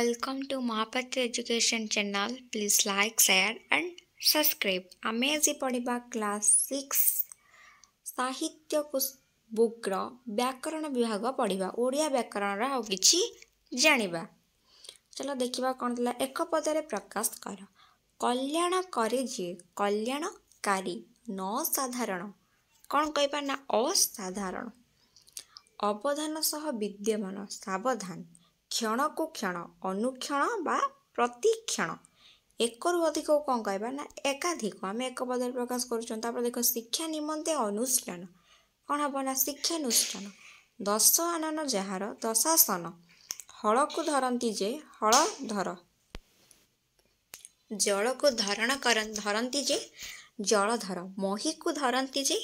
Welcome to Mahapatra Education channel. Please like, share and subscribe. Amazing পড়িবা Class 6 সাহিত্য বুকর ব্যাকরণ বিভাগ পড়িবা ଓଡ଼ିଆ ବ୍ୟାକରଣର ଆଉ କିଛି ଜାଣିବା চଲ ଦେଖିବା କ'ଣ ଥିଲା ଏକ ପଦରେ ପ୍ରକାଶ କର କଲ୍ୟାଣ କରେ ଯିଏ କଲ୍ୟାଣକାରୀ ନ ସାଧାରଣ କ'ଣ କହିବା ନା ଅସାଧାରଣ ଅବଧାନ ସହ ବିଦ୍ୟମାନ ସାବଧାନ କ୍ଷଣକୁ କ୍ଷଣ ଅନୁକ୍ଷଣ ବା ପ୍ରତିକ୍ଷଣ একরু অধিক কম কহবা না একাধিক আমি এক পদরে প্রকাশ করছেন তারপরে দেখ শিক্ষা নিমন্তে অনুষ্ঠান কণ হব না শিক্ষানুষ্ঠান দশ আনন যাহার দশাসন হলকু ধরন্তি যে হল ধর জলকু ধারণ ধরন্তি যে জলধর মহিকু ধরন্তি যে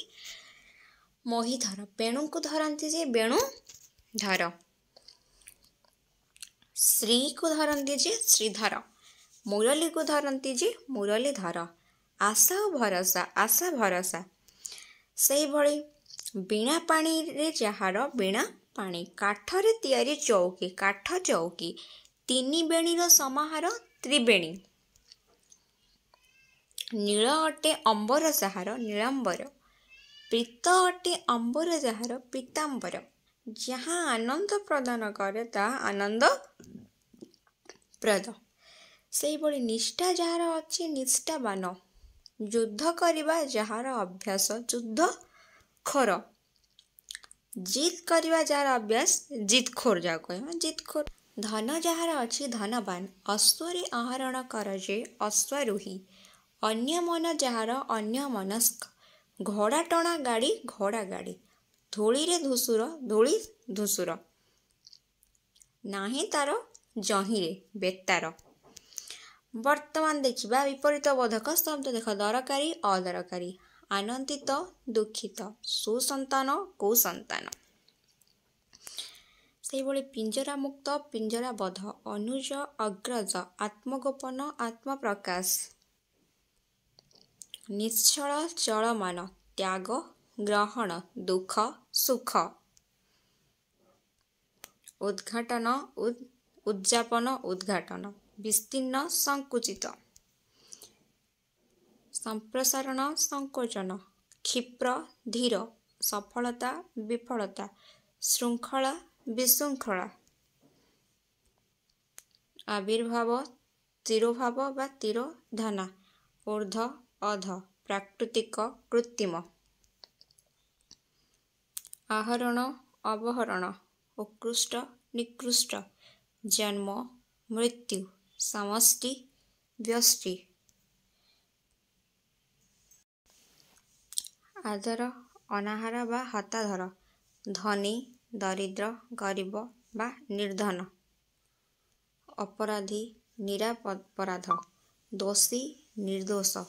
মহি ধর বেণুকু ধরন্তি যে বেণু ধর ଶ୍ରୀକୁ ଧରନ୍ତି ଯେ ଶ୍ରୀଧର ମୁରଲୀକୁ ଧରନ୍ତି ଯେ ମୁରଲୀ ଧର ଆଶା ଓ ଭରସା ଆଶା ଭରସା ସେଇଭଳି ବିଣା ପାଣିରେ ଯାହାର ବିଣା ପାଣି କାଠରେ ତିଆରି ଚଉକି କାଠ ଚଉକି ତିନି ବେଣୀର ସମାହାର ତ୍ରିବେଣୀ ନୀଳ ଅଟେ ଅମ୍ବର ଯାହାର ନୀଳାମ୍ବର ପ୍ରୀତ ଅଟେ ଅମ୍ବର ଯାହାର ପୀତାମ୍ବର ଯାହା ଆନନ୍ଦ ପ୍ରଦାନ କରେ ତାହା ଆନନ୍ଦପ୍ରଦ ସେହିଭଳି ନିଷ୍ଠା ଯାହାର ଅଛି ନିଷ୍ଠାବାନ ଯୁଦ୍ଧ କରିବା ଯାହାର ଅଭ୍ୟାସ ଯୁଦ୍ଧ ଖର ଜିତ୍ କରିବା ଯାହାର ଅଭ୍ୟାସ ଜିତ୍ ଖୋର ଯାହା କହିବା ଜିତ୍ ଖୋର ଧନ ଯାହାର ଅଛି ଧନବାନ ଅଶ୍ୱରେ ଆହରଣ କର ଯେ ଅଶ୍ୱାରୋହୀ ଅନ୍ୟ ମନ ଯାହାର ଅନ୍ୟ ମନସ୍କ ଘୋଡ଼ା ଟଣା ଗାଡ଼ି ଘୋଡ଼ା ଗାଡ଼ି ଧୂଳିରେ ଧୂସୁର ଧୂଳି ଧୂସୁର ନାହିଁ ତାର ଜହିଁରେ ବେତାର ବର୍ତ୍ତମାନ ଦେଖିବା ବିପରୀତ ବୋଧକ ଶବ୍ଦ ଦେଖ ଦରକାରୀ ଅଦରକାରୀ ଆନନ୍ଦିତ ଦୁଃଖିତ ସୁସନ୍ତାନ କୁସନ୍ତାନ ସେହିଭଳି ପିଞ୍ଜରା ମୁକ୍ତ ପିଞ୍ଜରା ବୋଧ ଅନୁଜ ଅଗ୍ରଜ ଆତ୍ମଗୋପନ ଆତ୍ମପ୍ରକାଶ ନିଶ୍ଚଳ ଚଳମାନ ତ୍ୟାଗ ଗ୍ରହଣ ଦୁଃଖ ସୁଖ ଉଦ୍ଘାଟନ ଉଦ୍ଯାପନ ଉଦ୍ଘାଟନ ବିସ୍ତୀର୍ଣ୍ଣ ସଙ୍କୁଚିତ ସମ୍ପ୍ରସାରଣ ସଙ୍କୋଚନ କ୍ଷିପ୍ର ଧୀର ସଫଳତା ବିଫଳତା ଶୃଙ୍ଖଳା ବିଶୃଙ୍ଖଳା ଆବିର୍ଭାବ ତିରୋଭାବ ବା ତିରୋଧନା ଊର୍ଦ୍ଧ ଅଧ ପ୍ରାକୃତିକ କୃତ୍ରିମ ଆହରଣ ଅବହରଣ ଉତ୍କୃଷ୍ଟ ନିକୃଷ୍ଟ ଜନ୍ମ ମୃତ୍ୟୁ ସମଷ୍ଟି ବ୍ୟଷ୍ଟି ଆଦର ଅନାହାର ବା ହତାଧର ଧନୀ ଦରିଦ୍ର ଗରିବ ବା ନିର୍ଦ୍ଧନ ଅପରାଧୀ ନିରାପରାଧ ଦୋଷୀ ନିର୍ଦ୍ଦୋଷ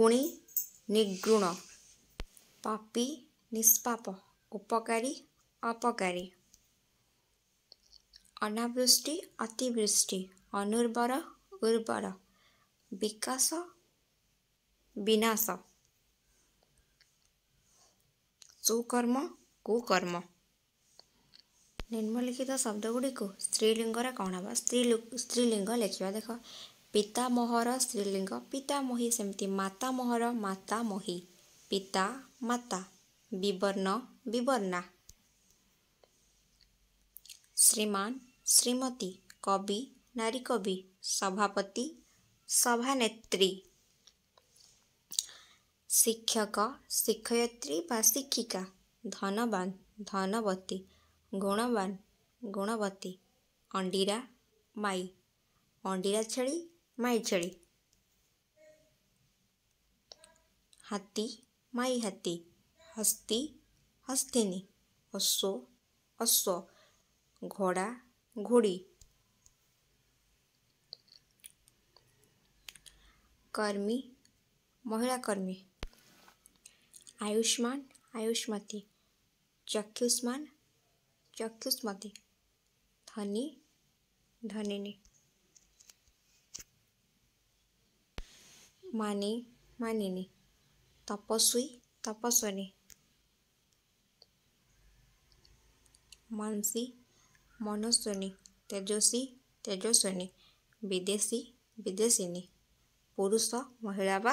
ଗୁଣୀ ନିଗୃଣ ପାପି ନିଷ୍ପାପ उपकारी अपकारी अनावृष्टि अतिवृष्टि बृष्टि अनुर्वर उर्वर विकास सुकर्म कुकर्म निम्िखित शब्द गुड़ी गुडिको स्त्रीलिङ्ग र कहाँ हाम्रो स्त्रीलिंग लेखेको देख पिता स्त्रीलिङ्ग पितामो माता महर माता मही पिता माता बिवर्ण ବିବର୍ଣ୍ଣା ଶ୍ରୀମାନ ଶ୍ରୀମତୀ କବି ନାରୀ କବି ସଭାପତି ସଭାନେତ୍ରୀ ଶିକ୍ଷକ ଶିକ୍ଷୟତ୍ରୀ ବା ଶିକ୍ଷିକା ଧନବାନ ଧନବତୀ ଗୁଣବାନ ଗୁଣବତୀ ଅଣ୍ଡିରା ମାଈ ଅଣ୍ଡିରା ଛେଳି ମାଇ ଛେଳି ହାତୀ ମାଇ ହାତୀ ହସ୍ତୀ हस्तिनी अश्व अश्व घोड़ा घोड़ी कर्मी महिला कर्मी आयुष्मान आयुष्मती चक्षुष्मान चक्षुष्मती धनी धनिनी मानी मानिनी तपस्वी तपस्विनी ମାନସୀ ମନସ୍ୱିନୀ ତେଜସ୍ୱୀ ତେଜସ୍ୱିନୀ ବିଦେଶୀ ବିଦେଶିନୀ ପୁରୁଷ ମହିଳା ବା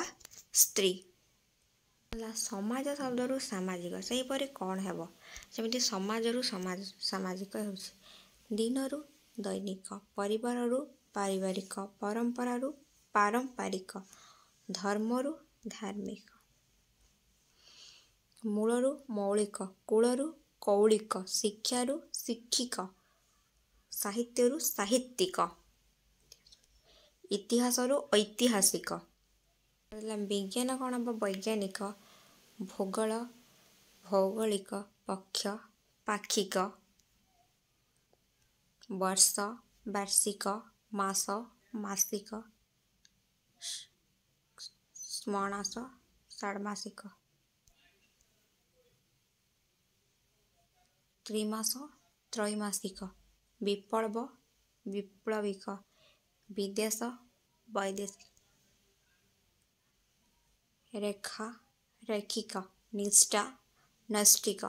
ସ୍ତ୍ରୀ ହେଲା ସମାଜ ଶବ୍ଦରୁ ସାମାଜିକ ସେହିପରି କ'ଣ ହେବ ଯେମିତି ସମାଜରୁ ସମାଜ ସାମାଜିକ ହେଉଛି ଦିନରୁ ଦୈନିକ ପରିବାରରୁ ପାରିବାରିକ ପରମ୍ପରାରୁ ପାରମ୍ପାରିକ ଧର୍ମରୁ ଧାର୍ମିକ ମୂଳରୁ ମୌଳିକ କୂଳରୁ कौलिक शिक्षाहरू शिक्षिक साहित्यु साहित्यिक इतिहास ऐतिहासिक विज्ञान वैज्ञानिक भूगोल भौगोलिक पक्ष पाक्षिक वर्ष वार्षिक मास मासिक शाडमासिक त्रिमास त्रैमासिक विप्लव विप्लविक विदेश वैदेशिक रेखा रेखिक निष्ठा नष्टिक